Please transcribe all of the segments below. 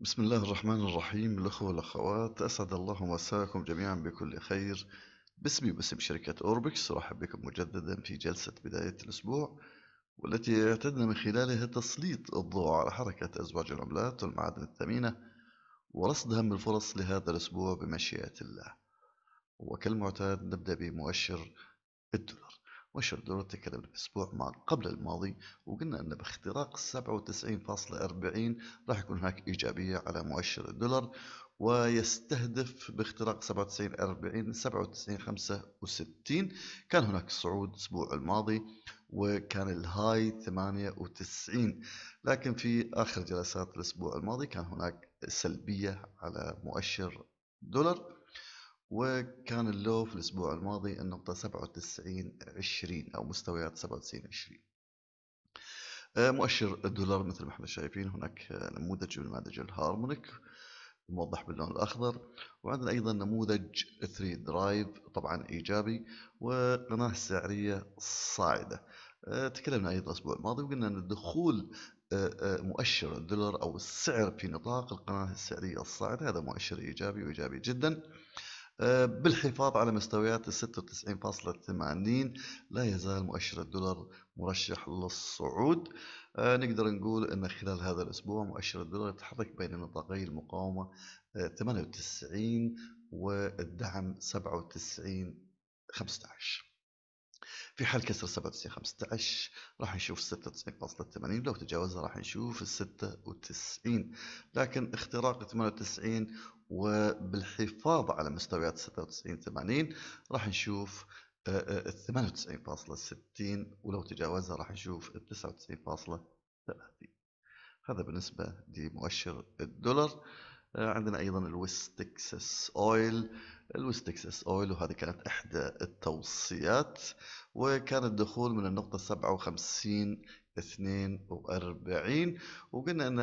بسم الله الرحمن الرحيم الأخوة والأخوات أسعد الله مساءكم جميعا بكل خير باسمي وباسم شركة أوربكس أرحب بكم مجددا في جلسة بداية الأسبوع والتي اعتدنا من خلالها تسليط الضوء على حركة أزواج العملات والمعادن الثمينة ورصد أهم الفرص لهذا الأسبوع بمشيئة الله وكالمعتاد نبدأ بمؤشر الدولار ونشر دورتي تكلم الأسبوع مع قبل الماضي وقلنا أن باختراق 97.40 راح يكون هناك إيجابية على مؤشر الدولار ويستهدف باختراق 97 40 97 65 كان هناك صعود الاسبوع الماضي وكان الهاي 98 لكن في اخر جلسات الاسبوع الماضي كان هناك سلبيه على مؤشر دولار وكان اللو في الأسبوع الماضي النقطة 97 20 أو مستويات 97 20 آه، مؤشر الدولار مثل ما احنا شايفين هناك آه، نموذج من نماذج الهارمونيك موضح باللون الأخضر وعندنا أيضا نموذج 3 درايف طبعا إيجابي وقناه سعريه صاعدة آه، تكلمنا أيضا الأسبوع الماضي وقلنا أن دخول مؤشر الدولار أو السعر في نطاق القناة السعرية الصاعدة هذا مؤشر إيجابي وإيجابي جدا آه، بالحفاظ على مستويات ال 96.80 لا يزال مؤشر الدولار مرشح للصعود آه، نقدر نقول أن خلال هذا الأسبوع مؤشر الدولار يتحرك بين نطاقي المقاومة 98 آه، والدعم 97 15 في حال كسر 97 15 راح نشوف 96.80 لو تجاوزها راح نشوف 96 لكن اختراق 98 وبالحفاظ على مستويات 96 80 راح نشوف آه، آه، ال 98.60 ولو تجاوزها راح نشوف ال 99.30 هذا بالنسبة لمؤشر الدولار آه، عندنا أيضا الويست تكساس أويل الويست تكساس أويل وهذه كانت إحدى التوصيات وكان الدخول من النقطة 57 42 وقلنا ان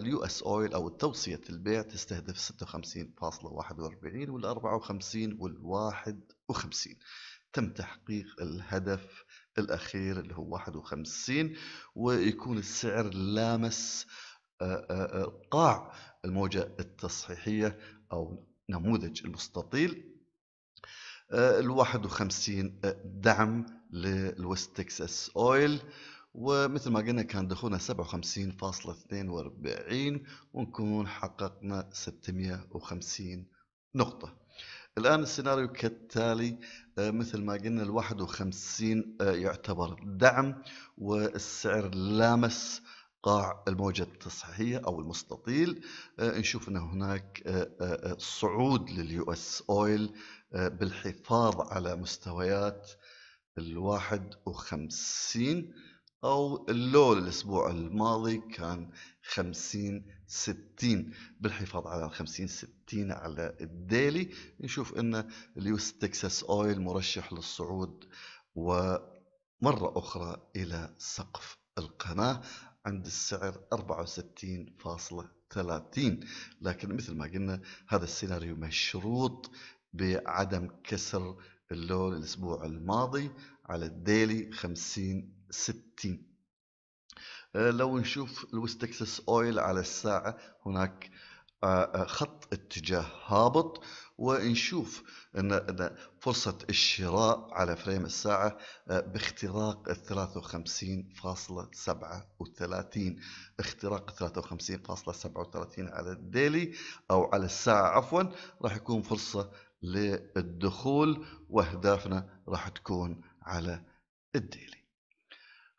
اليو اس اويل او توصيه البيع تستهدف 56.41 وال 54 وال 51 تم تحقيق الهدف الاخير اللي هو 51 ويكون السعر لامس قاع الموجه التصحيحيه او نموذج المستطيل ال 51 دعم للويست تكساس اويل ومثل ما قلنا كان دخولنا 57.42 ونكون حققنا 650 نقطة الآن السيناريو كالتالي آه، مثل ما قلنا ال 51 آه، يعتبر دعم والسعر لامس قاع الموجة التصحيحية أو المستطيل آه، نشوف أن هناك صعود لليو اس اويل بالحفاظ على مستويات ال 51 أو اللو الاسبوع الماضي كان 50 60 بالحفاظ على 50 60 على الديلي نشوف أن اليوس تكساس أويل مرشح للصعود ومرة أخرى إلى سقف القناة عند السعر 64.30 لكن مثل ما قلنا هذا السيناريو مشروط بعدم كسر اللول الأسبوع الماضي على الديلي 50 60 آه، لو نشوف الويست تكساس اويل على الساعة هناك آه، آه، خط اتجاه هابط ونشوف ان فرصة الشراء على فريم الساعة باختراق ال 53.37 اختراق 53.37 على الديلي او على الساعة عفوا راح يكون فرصة للدخول واهدافنا راح تكون على الديلي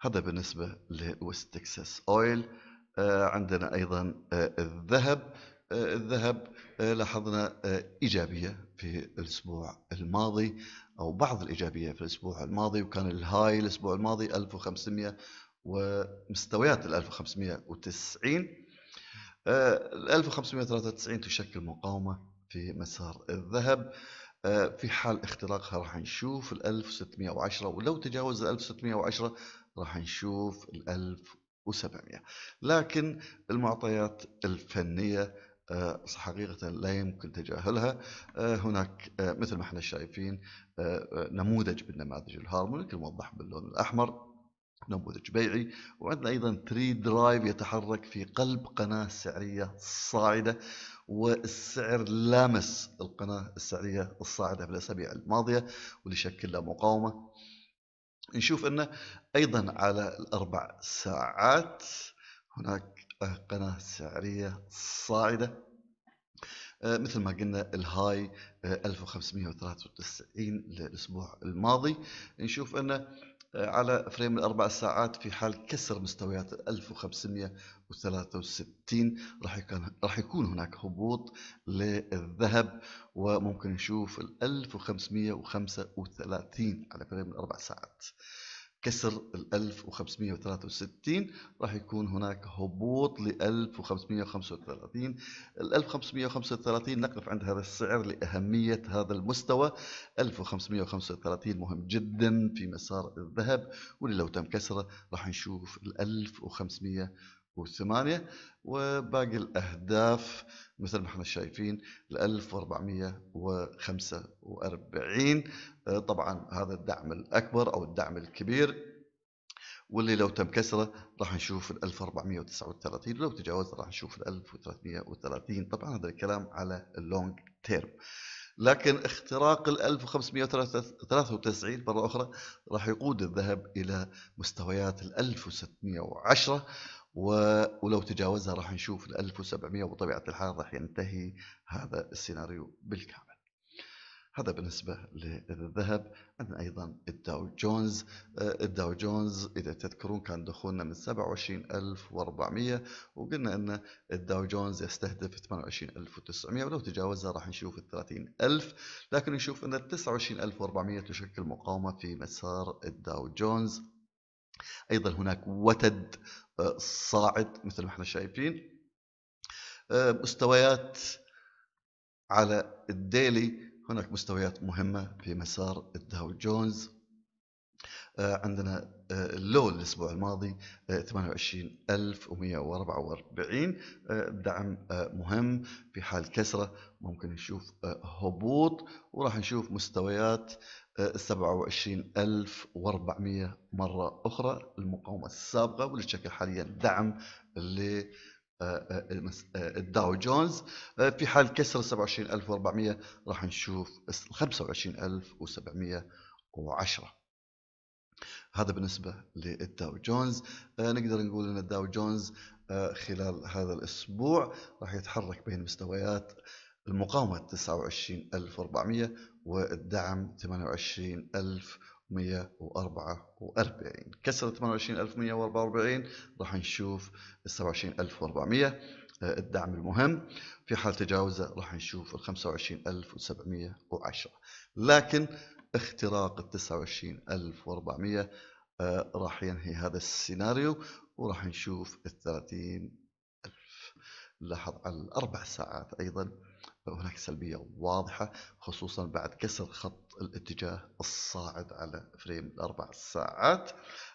هذا بالنسبة لويست تكساس أويل آه، عندنا أيضا آه، الذهب آه، الذهب لاحظنا إيجابية في الأسبوع الماضي أو بعض الإيجابية في الأسبوع الماضي وكان الهاي الأسبوع الماضي 1500 ومستويات ال 1590 ال 1593 تشكل مقاومة في مسار الذهب في حال اختراقها راح نشوف ال 1610 ولو تجاوز ال 1610 راح نشوف ال 1700 لكن المعطيات الفنية آه، حقيقة لا يمكن تجاهلها آه، هناك آه، مثل ما احنا شايفين نموذج بالنماذج الهارمونيك الموضح باللون الأحمر نموذج بيعي وعندنا ايضا 3 درايف يتحرك في قلب قناه سعريه صاعده والسعر لامس القناه السعريه الصاعده في الاسابيع الماضيه واللي شكل له مقاومه نشوف أنه أيضا على الأربع ساعات هناك قناة سعرية صاعدة آه، مثل ما قلنا الهاي 1593 آه، للأسبوع الماضي نشوف أنه على فريم الأربع ساعات في حال كسر مستويات 1563 راح يكون راح يكون هناك هبوط للذهب وممكن نشوف ال 1535 على فريم الأربع ساعات كسر ال 1563 راح يكون هناك هبوط ل 1535 ال 1535 نقف عند هذا السعر لأهمية هذا المستوى 1535 مهم جدا في مسار الذهب واللي لو تم كسره راح نشوف ال 1500 وثمانية وباقي الأهداف مثل ما احنا شايفين ال 1445 آه، طبعا هذا الدعم الأكبر أو الدعم الكبير واللي لو تم كسره راح نشوف ال 1439 ولو تجاوز راح نشوف ال 1330 طبعا هذا الكلام على اللونج تيرم لكن اختراق ال 1593 مرة أخرى راح يقود الذهب إلى مستويات ال 1610 ولو تجاوزها راح نشوف ال 1700 وبطبيعة الحال راح ينتهي هذا السيناريو بالكامل هذا بالنسبة للذهب عندنا أيضا الداو جونز آه، الداو جونز إذا تذكرون كان دخولنا من 27400 وقلنا أن الداو جونز يستهدف 28900 ولو تجاوزها راح نشوف ال 30000 لكن نشوف أن ال 29400 تشكل مقاومة في مسار الداو جونز أيضا هناك وتد آه، صاعد مثل ما احنا شايفين آه، مستويات على الديلي هناك مستويات مهمة في مسار الداو جونز آه، عندنا آه، اللول الاسبوع الماضي 28144 آه، دعم مهم في حال كسره ممكن نشوف هبوط وراح نشوف مستويات 27400 مره اخرى المقاومه السابقه واللي تشكل حاليا دعم ل الداو جونز في حال كسر 27400 راح نشوف 25710 هذا بالنسبة للداو جونز آه، نقدر نقول أن الداو جونز آه، خلال هذا الأسبوع راح يتحرك بين مستويات المقاومة 29400 والدعم 28144 كسر 28144 راح نشوف 27400 آه، الدعم المهم في حال تجاوزه راح نشوف ال 25710 لكن اختراق ال 29400 آه، راح ينهي هذا السيناريو وراح نشوف ال 30000 لاحظ على الأربع ساعات أيضا هناك سلبية واضحة خصوصا بعد كسر خط الاتجاه الصاعد على فريم الأربع ساعات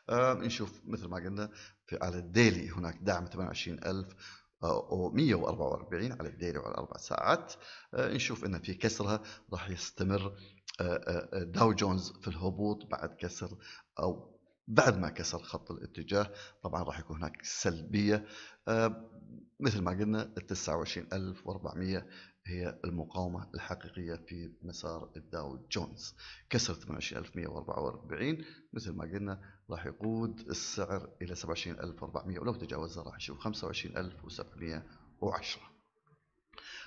آه، نشوف مثل ما قلنا في على الديلي هناك دعم 28000 و144 آه، على الديلي وعلى الاربع ساعات نشوف ان في كسرها راح يستمر داو آه، جونز آه، آه، في الهبوط بعد كسر او بعد ما كسر خط الاتجاه طبعا راح يكون هناك سلبيه مثل ما قلنا ال 29400 هي المقاومة الحقيقية في مسار الداو جونز كسر 28144 مثل ما قلنا راح يقود السعر إلى 27400 ولو تجاوزها راح نشوف 25710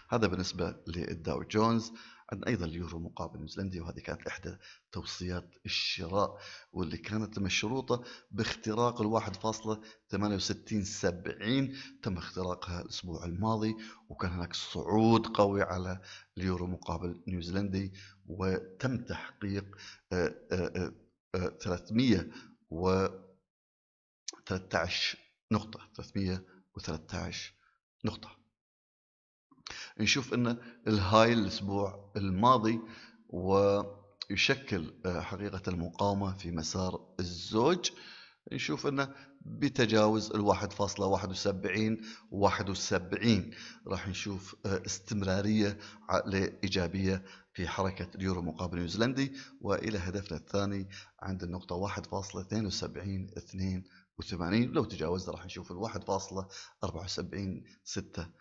هذا بالنسبة للداو جونز عن ايضا اليورو مقابل نيوزيلندي وهذه كانت احدى توصيات الشراء واللي كانت مشروطه باختراق ال 1.6870 تم اختراقها الاسبوع الماضي وكان هناك صعود قوي على اليورو مقابل نيوزيلندي وتم تحقيق 300 آه، آه، آه، و 13 نقطة 313 نقطة نشوف أن الهاي الأسبوع الماضي ويشكل آه، حقيقة المقاومة في مسار الزوج نشوف أنه بتجاوز ال 1.71 71 راح نشوف آه، استمرارية إيجابية في حركة اليورو مقابل نيوزيلندي وإلى هدفنا الثاني عند النقطة 1.72 82 لو تجاوزنا راح نشوف ال 1.74 66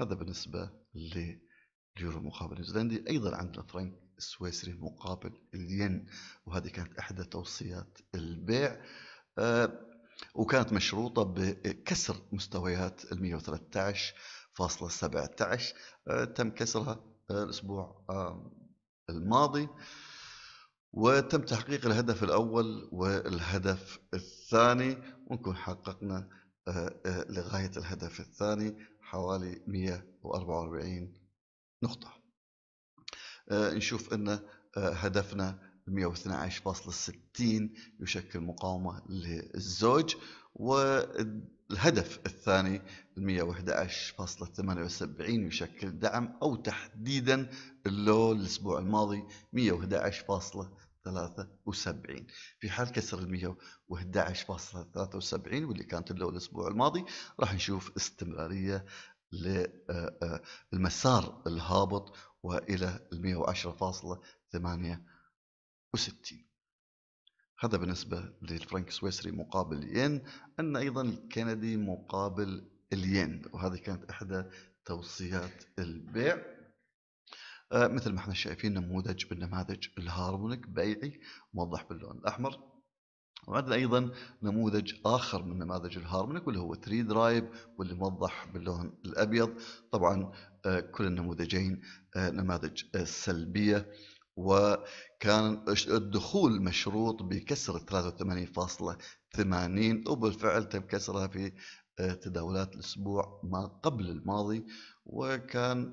هذا بالنسبة لليورو مقابل نيوزيلندي أيضا عندنا فرنك السويسري مقابل الين وهذه كانت إحدى توصيات البيع آه، وكانت مشروطة بكسر مستويات ال 113.17 آه، تم كسرها آه، الأسبوع الماضي وتم تحقيق الهدف الأول والهدف الثاني ونكون حققنا لغاية الهدف الثاني حوالي 144 نقطة آه، نشوف أن آه، هدفنا 112.60 يشكل مقاومة للزوج والهدف الثاني 111.78 يشكل دعم أو تحديدا اللو الأسبوع الماضي 111.80 73 في حال كسر ال 111.73 واللي كانت له الاسبوع الماضي راح نشوف استمراريه للمسار آه، آه، الهابط والى ال 110.68 هذا بالنسبة للفرنك السويسري مقابل الين عندنا أيضا الكندي مقابل الين وهذه كانت إحدى توصيات البيع آه، مثل ما احنا شايفين نموذج بالنماذج الهارمونيك بيعي موضح باللون الأحمر وعندنا أيضا نموذج آخر من نماذج الهارمونيك واللي هو تري درايف واللي موضح باللون الأبيض طبعا آه، كل النموذجين آه، نماذج سلبية وكان الدخول مشروط بكسر 83.80 وبالفعل تم كسرها في تداولات الأسبوع ما قبل الماضي وكان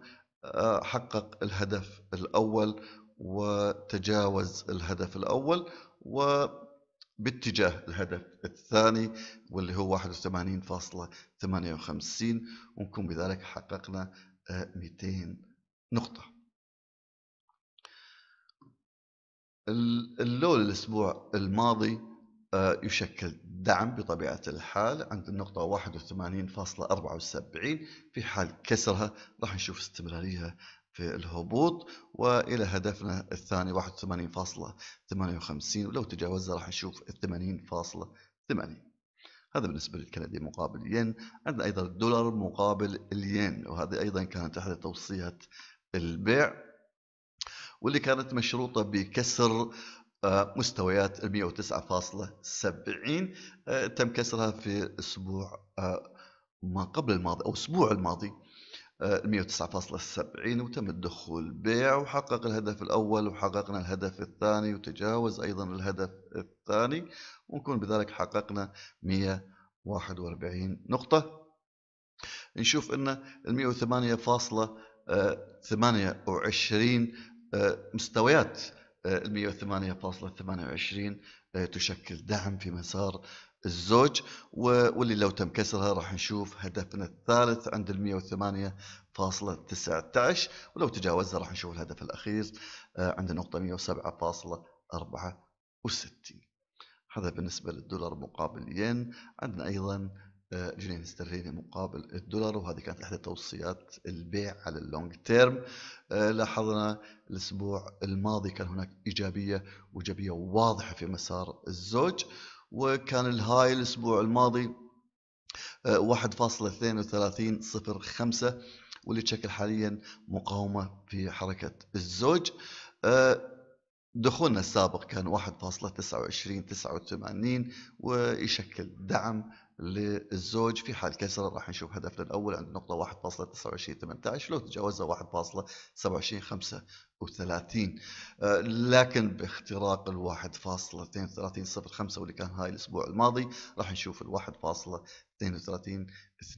حقق الهدف الأول وتجاوز الهدف الأول وباتجاه الهدف الثاني واللي هو 81.58 ونكون بذلك حققنا 200 نقطة اللول الأسبوع الماضي آه، يشكل دعم بطبيعة الحال عند النقطة 81.74 في حال كسرها راح نشوف استمرارية في الهبوط والى هدفنا الثاني 81.58 ولو تجاوزها راح نشوف 80.8 هذا بالنسبه للكندي مقابل الين عندنا ايضا الدولار مقابل الين وهذه ايضا كانت احدى توصيات البيع واللي كانت مشروطه بكسر مستويات 109.70 آه، تم كسرها في الأسبوع آه، ما قبل الماضي أو الأسبوع الماضي 109.70 آه، وتم الدخول بيع وحقق الهدف الأول وحققنا الهدف الثاني وتجاوز أيضا الهدف الثاني ونكون بذلك حققنا 141 نقطة نشوف أن ال 108.28 مستويات 108.28 آه، تشكل دعم في مسار الزوج واللي لو تم كسرها راح نشوف هدفنا الثالث عند ال 108.19 ولو تجاوزها راح نشوف الهدف الأخير آه، عند النقطة 107.64 هذا بالنسبة للدولار مقابل ين عندنا أيضا جنيه استرليني مقابل الدولار وهذه كانت احدى توصيات البيع على اللونج تيرم آه، لاحظنا الاسبوع الماضي كان هناك ايجابيه وايجابيه واضحه في مسار الزوج وكان الهاي الاسبوع الماضي 1.3205 آه، واللي تشكل حاليا مقاومه في حركه الزوج آه، دخولنا السابق كان 1.2989 ويشكل دعم للزوج في حال كسر راح نشوف هدفنا الأول عند نقطة 1.2918 لو تجاوزها 1.2735 آه لكن باختراق ال 1.3205 واللي كان هاي الأسبوع الماضي راح نشوف ال 1.3282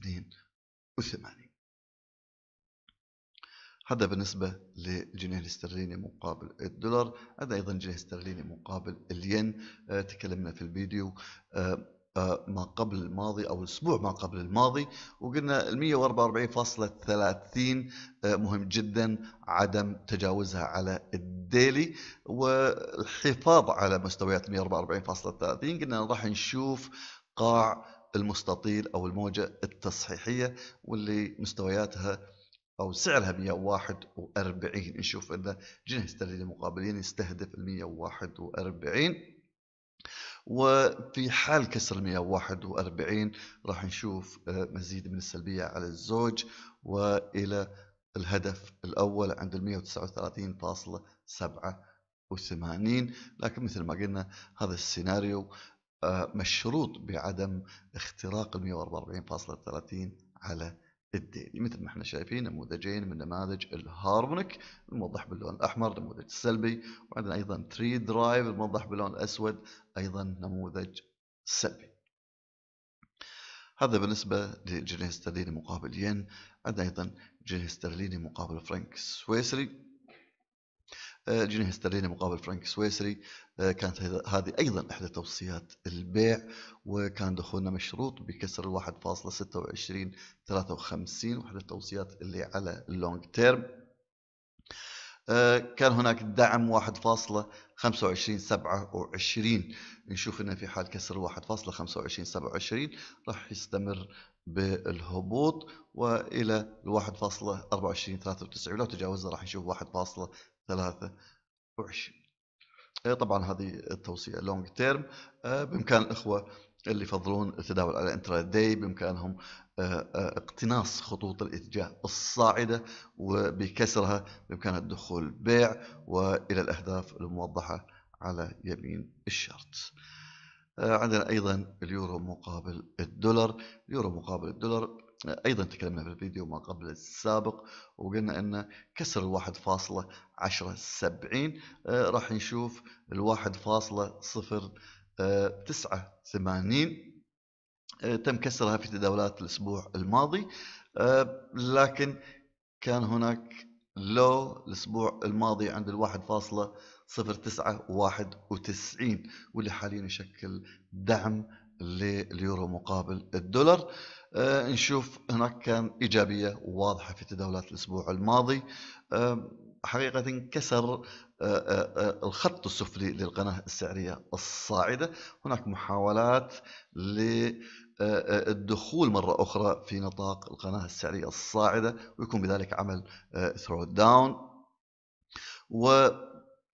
هذا بالنسبة للجنيه الاسترليني مقابل الدولار هذا أيضا جنيه استرليني مقابل الين آه تكلمنا في الفيديو آه آه، ما قبل الماضي او الاسبوع ما قبل الماضي وقلنا ال 144.30 آه، مهم جدا عدم تجاوزها على الديلي والحفاظ على مستويات 144.30 قلنا راح نشوف قاع المستطيل او الموجه التصحيحيه واللي مستوياتها او سعرها 141 نشوف ان جنيه استرليني مقابلين يستهدف ال 141 وفي حال كسر 141 راح نشوف آه، مزيد من السلبية على الزوج وإلى الهدف الأول عند ال 139.87 لكن مثل ما قلنا هذا السيناريو آه، مشروط بعدم اختراق ال 144.30 على الديلي مثل ما احنا شايفين نموذجين من نماذج الهارمونيك الموضح باللون الاحمر نموذج سلبي وعندنا ايضا تري درايف الموضح باللون الاسود ايضا نموذج سلبي هذا بالنسبة للجنيه الاسترليني مقابل ين عندنا أيضا جنيه استرليني مقابل فرنك سويسري جنيه استرليني مقابل فرنك سويسري آه، كانت هذه ايضا احدى توصيات البيع وكان دخولنا مشروط بكسر 1.26 53 وإحدى التوصيات اللي على اللونج آه، تيرم كان هناك دعم 1.25 27 نشوف انه في حال كسر 1.25 27 راح يستمر بالهبوط والى 1.2493 1.24 93 لو تجاوزنا راح نشوف 23 إيه، طبعا هذه التوصية لونج تيرم آه، بإمكان الإخوة اللي يفضلون التداول على انترا داي بإمكانهم آه، آه، اقتناص خطوط الاتجاه الصاعدة وبكسرها بإمكان الدخول بيع وإلى الأهداف الموضحة على يمين الشرط عندنا أيضا اليورو مقابل الدولار اليورو مقابل الدولار ايضا تكلمنا في الفيديو ما قبل السابق وقلنا ان كسر الواحد فاصلة عشرة سبعين آه، راح نشوف الواحد فاصلة صفر آه، تسعة ثمانين آه، تم كسرها في تداولات الاسبوع الماضي لكن كان هناك لو الاسبوع الماضي عند الواحد فاصلة صفر تسعة واحد وتسعين واللي حاليا يشكل دعم لليورو مقابل الدولار آه، نشوف هناك كان إيجابية واضحة في تداولات الأسبوع الماضي آه، حقيقة كسر آه، الخط السفلي للقناة السعرية الصاعدة هناك محاولات للدخول مرة أخرى في نطاق القناة السعرية الصاعدة ويكون بذلك عمل ثرو داون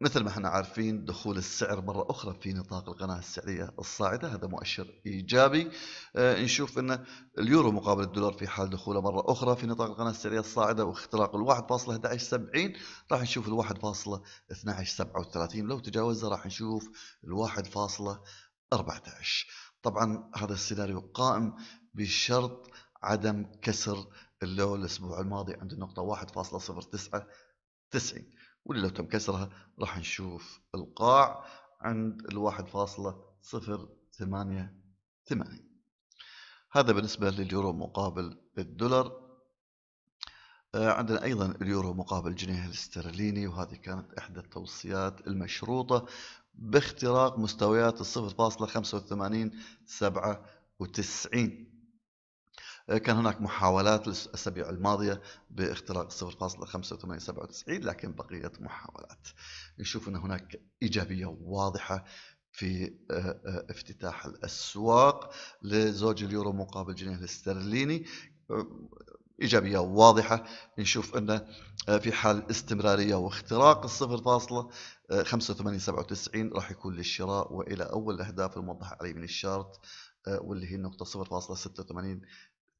مثل ما احنا عارفين دخول السعر مرة أخرى في نطاق القناة السعرية الصاعدة هذا مؤشر إيجابي آه نشوف أن اليورو مقابل الدولار في حال دخوله مرة أخرى في نطاق القناة السعرية الصاعدة واختراق ال 1.1170 راح نشوف ال 1.1237 لو تجاوزها راح نشوف ال 1.14 طبعا هذا السيناريو قائم بشرط عدم كسر اللو الأسبوع الماضي عند النقطة 1.0990 واللي لو تم كسرها راح نشوف القاع عند الواحد فاصلة صفر ثمانية ثمانية هذا بالنسبة لليورو مقابل الدولار آه، عندنا أيضا اليورو مقابل الجنيه الاسترليني وهذه كانت إحدى التوصيات المشروطة باختراق مستويات الصفر فاصلة خمسة وثمانين سبعة وتسعين آه، كان هناك محاولات الأسابيع الماضية باختراق 0.5897 لكن بقيت محاولات نشوف أن هناك إيجابية واضحة في آه، آه، افتتاح الأسواق لزوج اليورو مقابل الجنيه الاسترليني إيجابية واضحة نشوف أن في حال استمرارية واختراق ال 0.5897 راح يكون للشراء وإلى أول الأهداف الموضحة عليه من الشارت واللي هي النقطة 0.86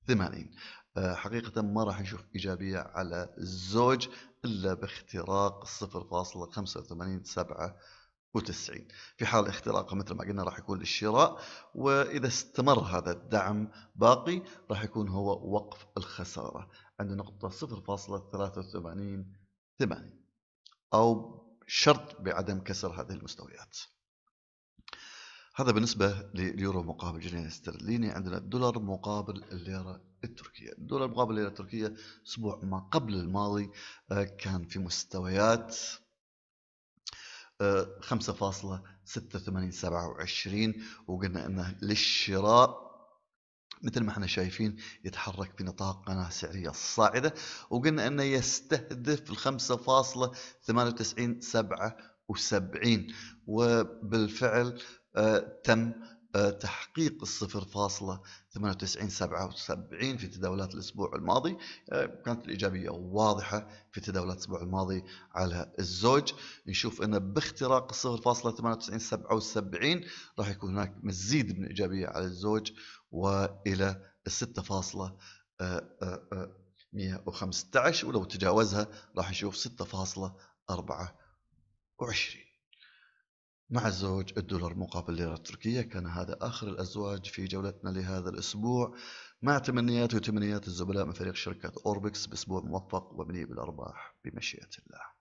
80 آه، حقيقة ما راح نشوف إيجابية على الزوج إلا باختراق 0.8597 في حال اختراقها مثل ما قلنا راح يكون للشراء وإذا استمر هذا الدعم باقي راح يكون هو وقف الخسارة عند نقطة 0.83 أو شرط بعدم كسر هذه المستويات هذا بالنسبة لليورو مقابل جنيه استرليني عندنا الدولار مقابل الليرة التركية الدولار مقابل الليرة التركية أسبوع ما قبل الماضي آه، كان في مستويات 5.8627 آه، وقلنا أنه للشراء مثل ما احنا شايفين يتحرك في نطاق قناة سعرية صاعدة وقلنا أنه يستهدف ال 5.9877 وبالفعل آه، تم آه، تحقيق الصفر فاصلة في تداولات الأسبوع الماضي آه، كانت الإيجابية واضحة في تداولات الأسبوع الماضي على الزوج نشوف أنه باختراق الصفر فاصلة راح يكون هناك مزيد من الايجابيه على الزوج وإلى الستة فاصلة ولو تجاوزها راح نشوف 6.24 مع الزوج الدولار مقابل ليرة تركية كان هذا آخر الأزواج في جولتنا لهذا الأسبوع مع تمنيات وتمنيات الزملاء من فريق شركة أوربكس بأسبوع موفق ومليء بالأرباح بمشيئة الله